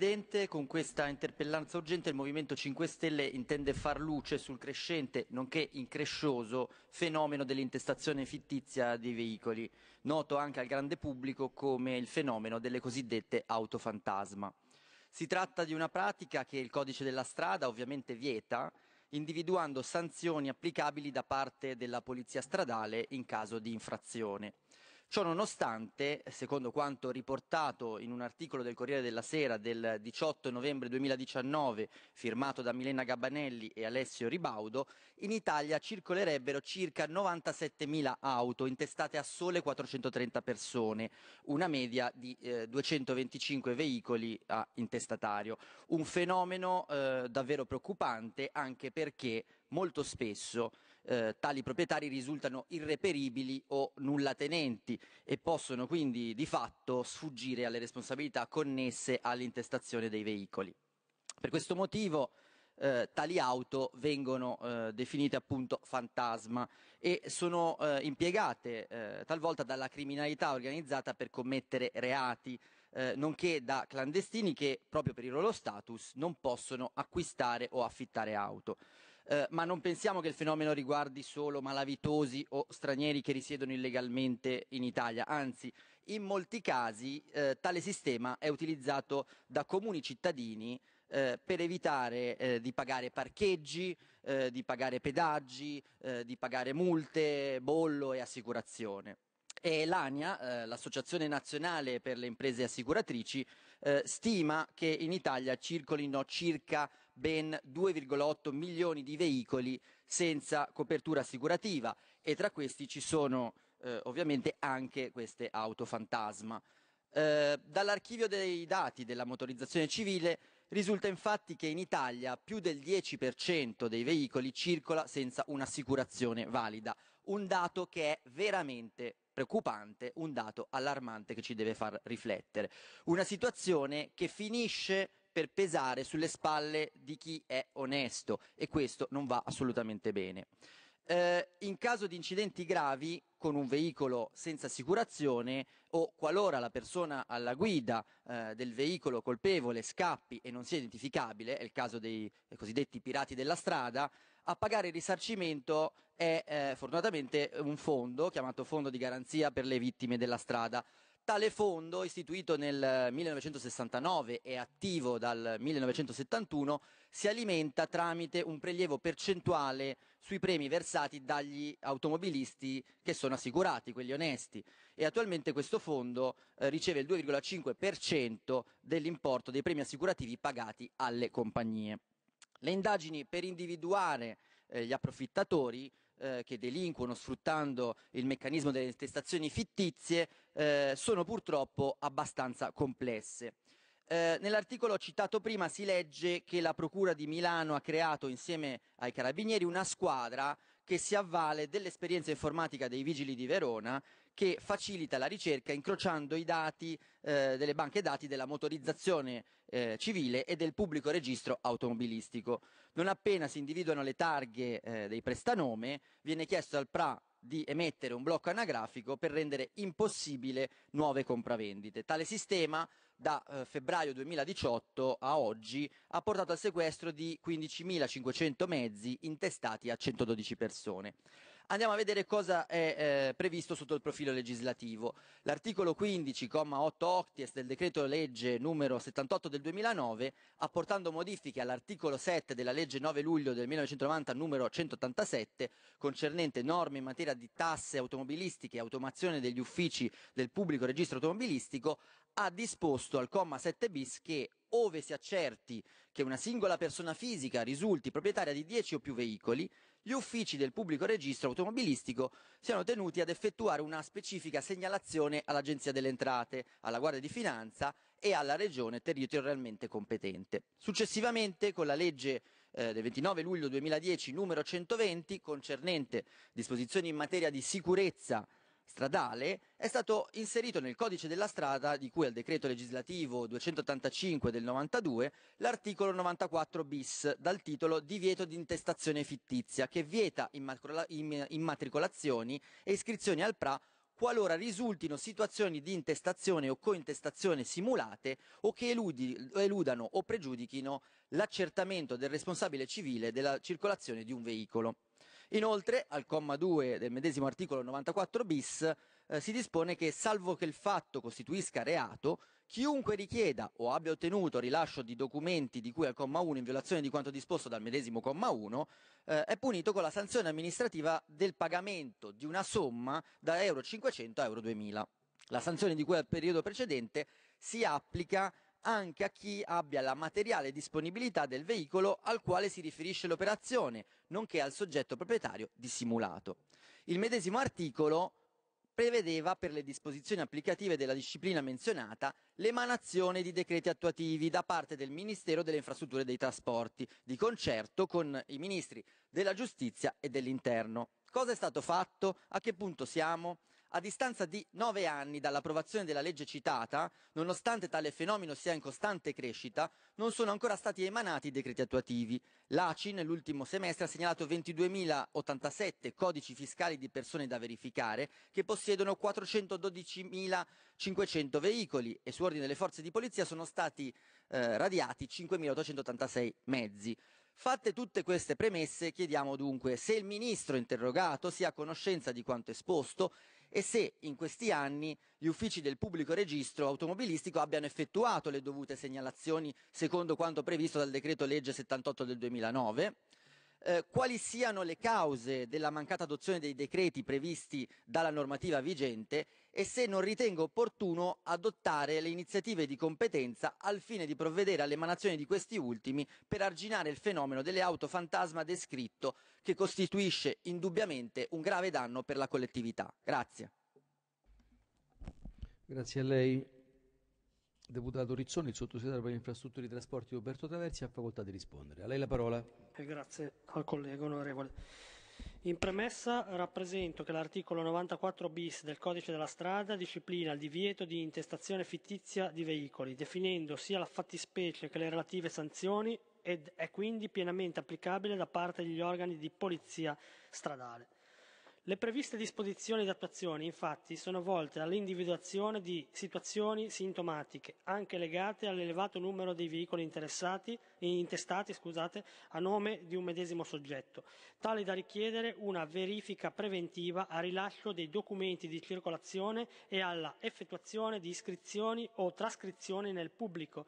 Presidente, con questa interpellanza urgente il Movimento 5 Stelle intende far luce sul crescente, nonché increscioso, fenomeno dell'intestazione fittizia dei veicoli, noto anche al grande pubblico come il fenomeno delle cosiddette auto fantasma. Si tratta di una pratica che il codice della strada ovviamente vieta, individuando sanzioni applicabili da parte della polizia stradale in caso di infrazione. Ciò nonostante, secondo quanto riportato in un articolo del Corriere della Sera del 18 novembre 2019, firmato da Milena Gabanelli e Alessio Ribaudo, in Italia circolerebbero circa 97.000 auto intestate a sole 430 persone, una media di eh, 225 veicoli a intestatario. Un fenomeno eh, davvero preoccupante anche perché molto spesso eh, tali proprietari risultano irreperibili o nullatenenti e possono quindi di fatto sfuggire alle responsabilità connesse all'intestazione dei veicoli. Per questo motivo eh, tali auto vengono eh, definite appunto fantasma e sono eh, impiegate eh, talvolta dalla criminalità organizzata per commettere reati, eh, nonché da clandestini che proprio per il loro status non possono acquistare o affittare auto eh, ma non pensiamo che il fenomeno riguardi solo malavitosi o stranieri che risiedono illegalmente in Italia, anzi in molti casi eh, tale sistema è utilizzato da comuni cittadini eh, per evitare eh, di pagare parcheggi, eh, di pagare pedaggi, eh, di pagare multe, bollo e assicurazione. E l'ANIA, eh, l'Associazione Nazionale per le Imprese Assicuratrici, eh, stima che in Italia circolino circa ben 2,8 milioni di veicoli senza copertura assicurativa e tra questi ci sono eh, ovviamente anche queste auto fantasma. Eh, dall'archivio dei dati della motorizzazione civile risulta infatti che in Italia più del 10% dei veicoli circola senza un'assicurazione valida, un dato che è veramente preoccupante, un dato allarmante che ci deve far riflettere. Una situazione che finisce per pesare sulle spalle di chi è onesto e questo non va assolutamente bene. Eh, in caso di incidenti gravi con un veicolo senza assicurazione o qualora la persona alla guida eh, del veicolo colpevole scappi e non sia identificabile, è il caso dei eh, cosiddetti pirati della strada, a pagare il risarcimento è eh, fortunatamente un fondo chiamato Fondo di Garanzia per le Vittime della Strada. Tale fondo, istituito nel 1969 eh, e attivo dal 1971, si alimenta tramite un prelievo percentuale sui premi versati dagli automobilisti che sono assicurati, quelli onesti. E attualmente questo fondo eh, riceve il 2,5% dell'importo dei premi assicurativi pagati alle compagnie. Le indagini per individuare eh, gli approfittatori eh, che delinquono sfruttando il meccanismo delle intestazioni fittizie eh, sono purtroppo abbastanza complesse. Eh, nell'articolo citato prima si legge che la Procura di Milano ha creato insieme ai carabinieri una squadra che si avvale dell'esperienza informatica dei vigili di Verona che facilita la ricerca incrociando i dati eh, delle banche dati della motorizzazione eh, civile e del pubblico registro automobilistico. Non appena si individuano le targhe eh, dei prestanome, viene chiesto al PRA di emettere un blocco anagrafico per rendere impossibile nuove compravendite. Tale sistema da eh, febbraio 2018 a oggi ha portato al sequestro di 15.500 mezzi intestati a 112 persone. Andiamo a vedere cosa è eh, previsto sotto il profilo legislativo. L'articolo 15,8 octies del decreto legge numero 78 del 2009, apportando modifiche all'articolo 7 della legge 9 luglio del 1990 numero 187, concernente norme in materia di tasse automobilistiche e automazione degli uffici del pubblico registro automobilistico, ha disposto al comma 7 bis che ove si accerti che una singola persona fisica risulti proprietaria di 10 o più veicoli, gli uffici del pubblico registro automobilistico siano tenuti ad effettuare una specifica segnalazione all'Agenzia delle Entrate, alla Guardia di Finanza e alla regione territorialmente competente. Successivamente, con la legge eh, del 29 luglio 2010 numero 120, concernente disposizioni in materia di sicurezza stradale è stato inserito nel codice della strada di cui al decreto legislativo 285 del 92 l'articolo 94 bis dal titolo divieto di intestazione fittizia che vieta immatricolazioni e iscrizioni al PRA qualora risultino situazioni di intestazione o cointestazione simulate o che eludi, eludano o pregiudichino l'accertamento del responsabile civile della circolazione di un veicolo. Inoltre, al comma 2 del medesimo articolo 94 bis, eh, si dispone che, salvo che il fatto costituisca reato, chiunque richieda o abbia ottenuto rilascio di documenti di cui al comma 1 in violazione di quanto disposto dal medesimo comma 1 eh, è punito con la sanzione amministrativa del pagamento di una somma da Euro 500 a Euro 2000. La sanzione di cui al periodo precedente si applica anche a chi abbia la materiale disponibilità del veicolo al quale si riferisce l'operazione, nonché al soggetto proprietario dissimulato. Il medesimo articolo prevedeva per le disposizioni applicative della disciplina menzionata l'emanazione di decreti attuativi da parte del Ministero delle Infrastrutture e dei Trasporti, di concerto con i ministri della Giustizia e dell'Interno. Cosa è stato fatto? A che punto siamo? A distanza di nove anni dall'approvazione della legge citata, nonostante tale fenomeno sia in costante crescita, non sono ancora stati emanati i decreti attuativi. L'ACI nell'ultimo semestre ha segnalato 22.087 codici fiscali di persone da verificare che possiedono 412.500 veicoli e su ordine delle forze di polizia sono stati eh, radiati 5.886 mezzi. Fatte tutte queste premesse, chiediamo dunque se il ministro interrogato sia a conoscenza di quanto esposto e se in questi anni gli uffici del pubblico registro automobilistico abbiano effettuato le dovute segnalazioni secondo quanto previsto dal decreto legge 78 del 2009 eh, quali siano le cause della mancata adozione dei decreti previsti dalla normativa vigente e se non ritenga opportuno adottare le iniziative di competenza al fine di provvedere all'emanazione di questi ultimi per arginare il fenomeno delle auto fantasma descritto che costituisce indubbiamente un grave danno per la collettività. Grazie. Grazie a lei. Deputato Rizzoni, il sottosegretario per le infrastrutture e i trasporti Roberto Traversi ha facoltà di rispondere. A lei la parola. Eh, grazie al collega onorevole. In premessa rappresento che l'articolo 94 bis del codice della strada disciplina il divieto di intestazione fittizia di veicoli, definendo sia la fattispecie che le relative sanzioni ed è quindi pienamente applicabile da parte degli organi di polizia stradale. Le previste disposizioni di attuazione, infatti, sono volte all'individuazione di situazioni sintomatiche, anche legate all'elevato numero dei veicoli intestati scusate, a nome di un medesimo soggetto, tali da richiedere una verifica preventiva al rilascio dei documenti di circolazione e alla effettuazione di iscrizioni o trascrizioni nel pubblico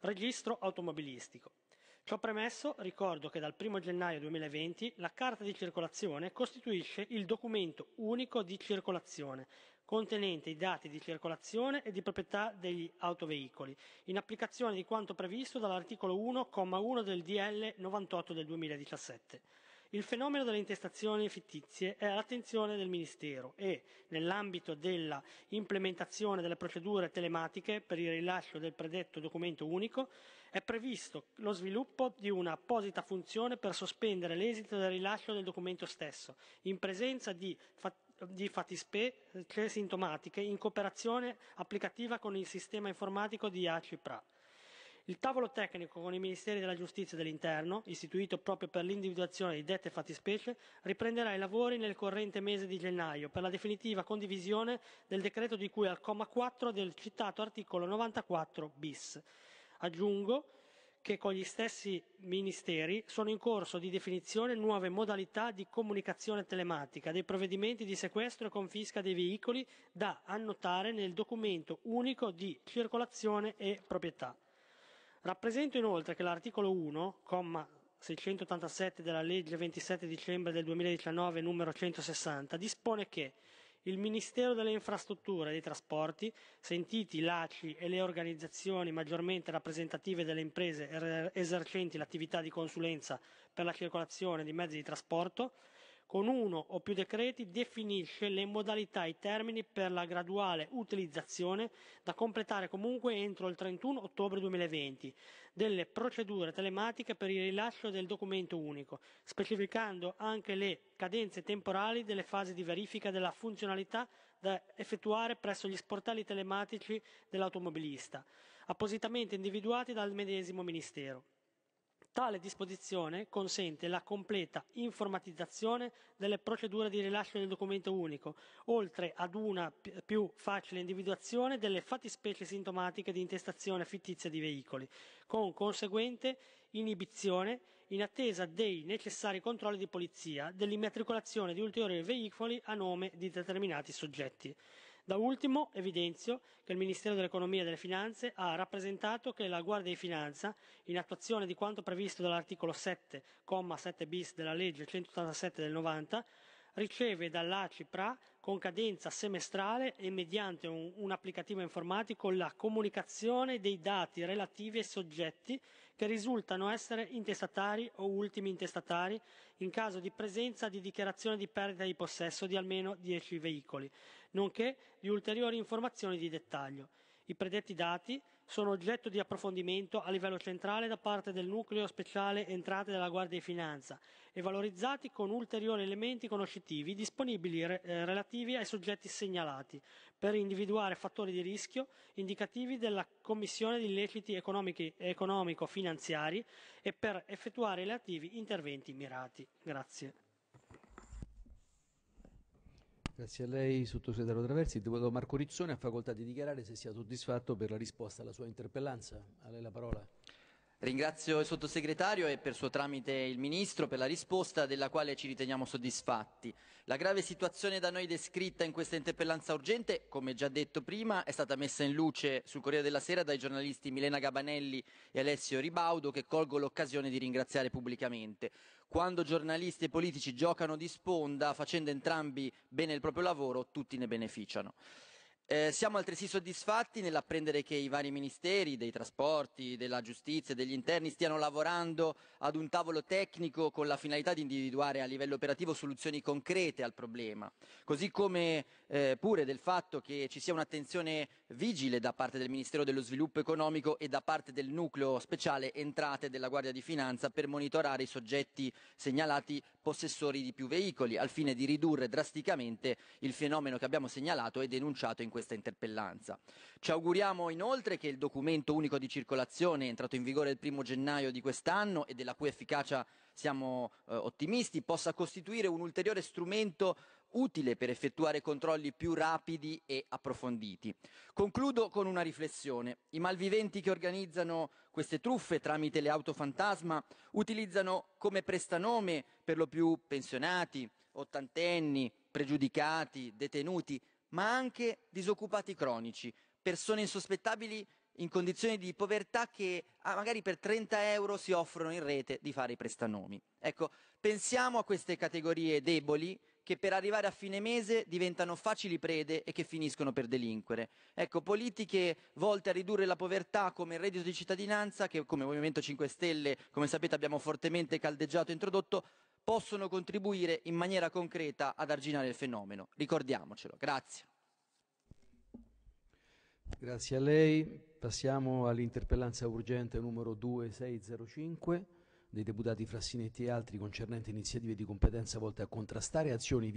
registro automobilistico. Ciò premesso, ricordo che dal 1 gennaio 2020 la carta di circolazione costituisce il documento unico di circolazione, contenente i dati di circolazione e di proprietà degli autoveicoli, in applicazione di quanto previsto dall'articolo 1,1 del DL 98 del 2017. Il fenomeno delle intestazioni fittizie è all'attenzione del Ministero e, nell'ambito della implementazione delle procedure telematiche per il rilascio del predetto documento unico, è previsto lo sviluppo di una apposita funzione per sospendere l'esito del rilascio del documento stesso, in presenza di, fat- di fattispecie eh, sintomatiche, in cooperazione applicativa con il sistema informatico di ACIPRA. Il tavolo tecnico con i Ministeri della Giustizia e dell'Interno, istituito proprio per l'individuazione di dette fattispecie, riprenderà i lavori nel corrente mese di gennaio per la definitiva condivisione del decreto di cui al comma 4 del citato articolo 94 bis. Aggiungo che con gli stessi ministeri sono in corso di definizione nuove modalità di comunicazione telematica dei provvedimenti di sequestro e confisca dei veicoli da annotare nel documento unico di circolazione e proprietà. Rappresento inoltre che l'articolo 1, 687 della legge 27 dicembre del 2019 numero 160 dispone che il Ministero delle Infrastrutture e dei Trasporti, sentiti l'ACI e le organizzazioni maggiormente rappresentative delle imprese er-, esercenti l'attività di consulenza per la circolazione di mezzi di trasporto, con uno o più decreti definisce le modalità e i termini per la graduale utilizzazione, da completare comunque entro il 31 ottobre 2020, delle procedure telematiche per il rilascio del documento unico, specificando anche le cadenze temporali delle fasi di verifica della funzionalità da effettuare presso gli sportelli telematici dell'automobilista, appositamente individuati dal medesimo Ministero. Tale disposizione consente la completa informatizzazione delle procedure di rilascio del documento unico, oltre ad una più facile individuazione delle fattispecie sintomatiche di intestazione fittizia di veicoli, con conseguente inibizione, in attesa dei necessari controlli di polizia, dell'immatricolazione di ulteriori veicoli a nome di determinati soggetti. Da ultimo evidenzio che il Ministero dell'Economia e delle Finanze ha rappresentato che la Guardia di Finanza, in attuazione di quanto previsto dall'articolo 7,7 bis della legge 187 del 90, riceve dall'ACIPRA con cadenza semestrale e mediante un, un, applicativo informatico la comunicazione dei dati relativi ai soggetti che risultano essere intestatari o ultimi intestatari in caso di presenza di dichiarazione di perdita di possesso di almeno 10 veicoli nonché di ulteriori informazioni di dettaglio. I predetti dati sono oggetto di approfondimento a livello centrale da parte del Nucleo Speciale Entrate della Guardia di Finanza e valorizzati con ulteriori elementi conoscitivi disponibili re- eh, relativi ai soggetti segnalati per individuare fattori di rischio indicativi della commissione di illeciti economico-finanziari e per effettuare relativi interventi mirati. Grazie. Grazie a lei, sottosegretario Traversi. Il deputato Marco Rizzone ha facoltà di dichiarare se sia soddisfatto per la risposta alla sua interpellanza. A lei la parola. Ringrazio il sottosegretario e per suo tramite il ministro per la risposta della quale ci riteniamo soddisfatti. La grave situazione da noi descritta in questa interpellanza urgente, come già detto prima, è stata messa in luce sul Corriere della Sera dai giornalisti Milena Gabanelli e Alessio Ribaudo che colgo l'occasione di ringraziare pubblicamente. Quando giornalisti e politici giocano di sponda, facendo entrambi bene il proprio lavoro, tutti ne beneficiano. Eh, siamo altresì soddisfatti nell'apprendere che i vari ministeri dei trasporti, della giustizia e degli interni stiano lavorando ad un tavolo tecnico con la finalità di individuare a livello operativo soluzioni concrete al problema, così come eh, pure del fatto che ci sia un'attenzione vigile da parte del Ministero dello Sviluppo Economico e da parte del nucleo speciale entrate della Guardia di Finanza per monitorare i soggetti segnalati possessori di più veicoli, al fine di ridurre drasticamente il fenomeno che abbiamo segnalato e denunciato in questa interpellanza. Ci auguriamo inoltre che il documento unico di circolazione, entrato in vigore il 1 gennaio di quest'anno e della cui efficacia siamo eh, ottimisti, possa costituire un ulteriore strumento utile per effettuare controlli più rapidi e approfonditi. Concludo con una riflessione. I malviventi che organizzano queste truffe tramite le auto fantasma utilizzano come prestanome per lo più pensionati, ottantenni, pregiudicati, detenuti, ma anche disoccupati cronici, persone insospettabili in condizioni di povertà che ah, magari per 30 euro si offrono in rete di fare i prestanomi. Ecco, pensiamo a queste categorie deboli che per arrivare a fine mese diventano facili prede e che finiscono per delinquere. Ecco, politiche volte a ridurre la povertà come il reddito di cittadinanza, che come Movimento 5 Stelle, come sapete, abbiamo fortemente caldeggiato e introdotto, possono contribuire in maniera concreta ad arginare il fenomeno. Ricordiamocelo. Grazie. Grazie a lei. Passiamo all'interpellanza urgente numero 2605 dei deputati Frassinetti e altri concernente iniziative di competenza volte a contrastare azioni